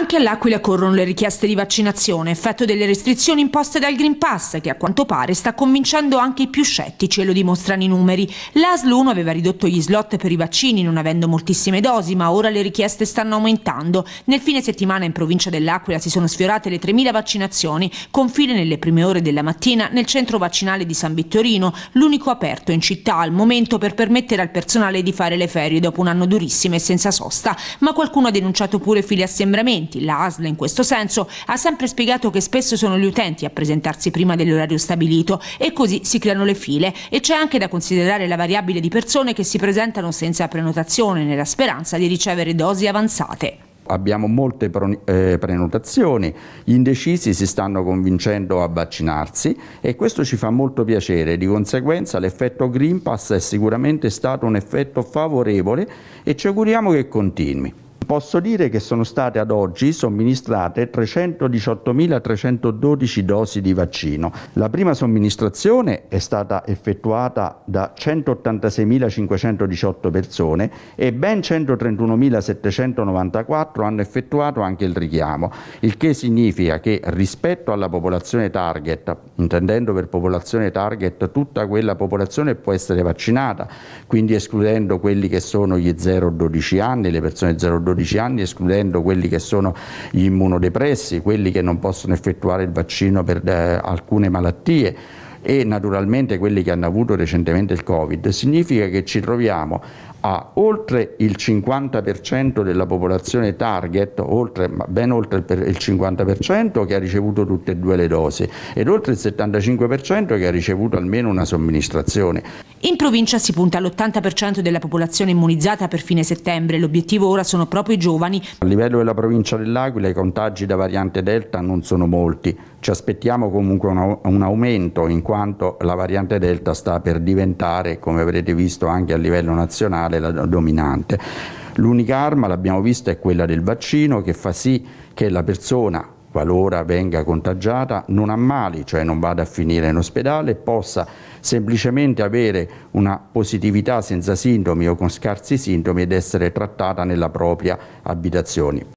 Anche all'Aquila corrono le richieste di vaccinazione, effetto delle restrizioni imposte dal Green Pass, che a quanto pare sta convincendo anche i più scettici e lo dimostrano i numeri. L'ASL 1 aveva ridotto gli slot per i vaccini, non avendo moltissime dosi, ma ora le richieste stanno aumentando. Nel fine settimana in provincia dell'Aquila si sono sfiorate le 3.000 vaccinazioni, con confine nelle prime ore della mattina nel centro vaccinale di San Vittorino, l'unico aperto in città al momento per permettere al personale di fare le ferie dopo un anno durissimo e senza sosta. Ma qualcuno ha denunciato pure fili assembramenti clienti. La ASL in questo senso ha sempre spiegato che spesso sono gli utenti a presentarsi prima dell'orario stabilito e così si creano le file e c'è anche da considerare la variabile di persone che si presentano senza prenotazione nella speranza di ricevere dosi avanzate abbiamo molte eh, prenotazioni, gli indecisi si stanno convincendo a vaccinarsi e questo ci fa molto piacere, di conseguenza l'effetto Green Pass è sicuramente stato un effetto favorevole e ci auguriamo che continui posso dire che sono state ad oggi somministrate 318.312 dosi di vaccino. La prima somministrazione è stata effettuata da 186.518 persone e ben 131.794 hanno effettuato anche il richiamo, il che significa che rispetto alla popolazione target, intendendo per popolazione target tutta quella popolazione può essere vaccinata, quindi escludendo quelli che sono gli 0-12 anni, le persone 0-12 14 anni, escludendo quelli che sono gli immunodepressi, quelli che non possono effettuare il vaccino per eh, alcune malattie e naturalmente quelli che hanno avuto recentemente il Covid, significa che ci troviamo a oltre il 50% della popolazione target, oltre, ben oltre il 50% che ha ricevuto tutte e due le dosi ed oltre il 75% che ha ricevuto almeno una somministrazione. In provincia si punta all'80% della popolazione immunizzata per fine settembre, l'obiettivo ora sono proprio i giovani. A livello della provincia dell'Aquila i contagi da variante Delta non sono molti, ci aspettiamo comunque un, aumento in quanto la variante Delta sta per diventare, come avrete visto anche a livello nazionale, vaccinale la dominante. L'unica arma, l'abbiamo visto, è quella del vaccino che fa sì che la persona qualora venga contagiata, non ammali, cioè non vada a finire in ospedale, possa semplicemente avere una positività senza sintomi o con scarsi sintomi ed essere trattata nella propria abitazione.